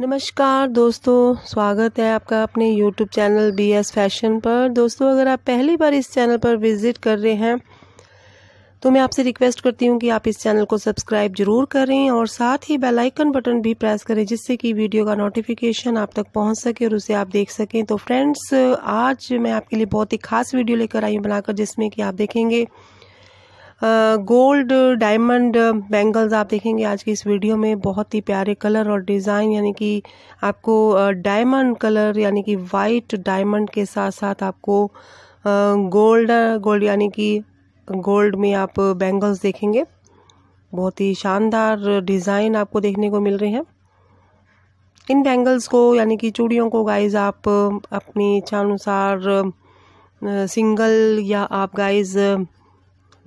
नमस्कार दोस्तों स्वागत है आपका अपने YouTube channel B S fashion पर दोस्तों अगर आप पहली बार इस चैनल पर विज़िट कर रहे हैं तो मैं आपसे रिक्वेस्ट करती हूँ कि आप इस चैनल को सब्सक्राइब जरूर करें और साथ ही बेल आइकन बटन भी प्रेस करें जिससे कि वीडियो का नोटिफिकेशन आप तक पहुँच सके और उसे आप देख सकें तो फ्रेंड्स आज मैं आपके लिए बहुत ही खास वीडियो लेकर आई हूँ बनाकर जिसमें कि आप देखेंगे गोल्ड डायमंड बैंगल्स आप देखेंगे आज की इस वीडियो में बहुत ही प्यारे कलर और डिज़ाइन यानी कि आपको डायमंड कलर यानी कि वाइट डायमंड के साथ साथ आपको गोल्ड गोल्ड यानी कि गोल्ड में आप बैंगल्स देखेंगे बहुत ही शानदार डिज़ाइन आपको देखने को मिल रहे हैं इन बैंगल्स को यानी कि चूड़ियों को गाइज आप अपनी इच्छानुसार सिंगल या आप गाइज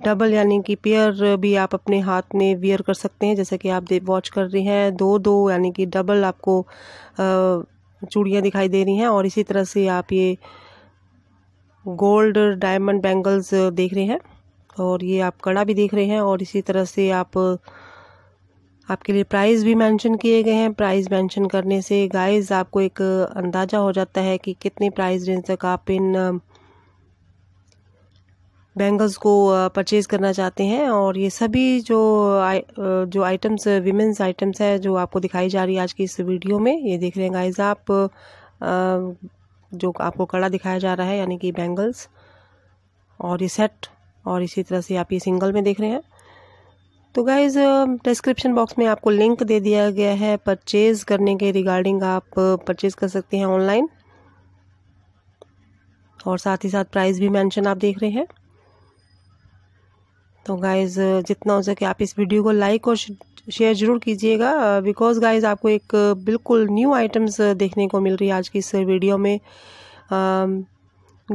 डबल यानी कि पेयर भी आप अपने हाथ में वियर कर सकते हैं जैसे कि आप वॉच कर रही हैं दो दो यानी कि डबल आपको चूड़ियाँ दिखाई दे रही हैं और इसी तरह से आप ये गोल्ड डायमंड बैंगल्स देख रहे हैं और ये आप कड़ा भी देख रहे हैं और इसी तरह से आप आपके लिए प्राइस भी मेंशन किए गए हैं प्राइस मेंशन करने से गाइस आपको एक अंदाज़ा हो जाता है कि कितने प्राइस रेंज तक आप इन बैंगल्स को परचेज करना चाहते हैं और ये सभी जो आ, जो आइटम्स विमेंस आइटम्स है जो आपको दिखाई जा रही है आज की इस वीडियो में ये देख रहे हैं गाइज आप आ, जो आपको कड़ा दिखाया जा रहा है यानी कि बैंगल्स और ये सेट और इसी तरह से आप ये सिंगल में देख रहे हैं तो गाइज डिस्क्रिप्शन बॉक्स में आपको लिंक दे दिया गया है परचेज़ करने के रिगार्डिंग आप परचेज़ कर सकते हैं ऑनलाइन और साथ ही साथ प्राइस भी मेंशन आप देख रहे हैं तो गाइज़ जितना हो सके आप इस वीडियो को लाइक और शेयर ज़रूर कीजिएगा बिकॉज गाइज आपको एक बिल्कुल न्यू आइटम्स देखने को मिल रही है आज की इस वीडियो में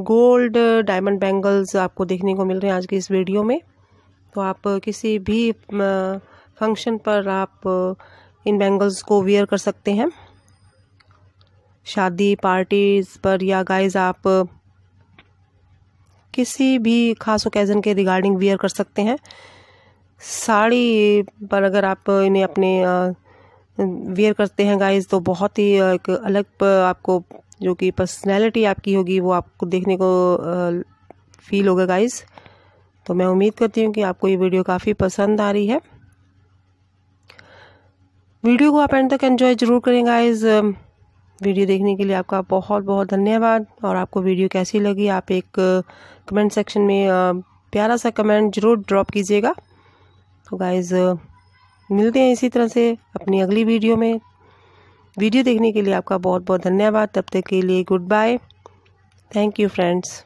गोल्ड डायमंड बैंगल्स आपको देखने को मिल रहे हैं आज की इस वीडियो में तो आप किसी भी फंक्शन पर आप इन बैंगल्स को वियर कर सकते हैं शादी पार्टीज़ पर या गाइज आप किसी भी खास ओकेज़न के रिगार्डिंग वियर कर सकते हैं साड़ी पर अगर आप इन्हें अपने वियर करते हैं गाइस तो बहुत ही एक अलग आपको जो कि पर्सनैलिटी आपकी होगी वो आपको देखने को फील होगा गाइस तो मैं उम्मीद करती हूँ कि आपको ये वीडियो काफ़ी पसंद आ रही है वीडियो को आप एंड तक एंजॉय ज़रूर करें गाइज़ वीडियो देखने के लिए आपका बहुत बहुत धन्यवाद और आपको वीडियो कैसी लगी आप एक कमेंट सेक्शन में प्यारा सा कमेंट ज़रूर ड्रॉप कीजिएगा तो गाइज़ मिलते हैं इसी तरह से अपनी अगली वीडियो में वीडियो देखने के लिए आपका बहुत बहुत धन्यवाद तब तक के लिए goodbye thank you friends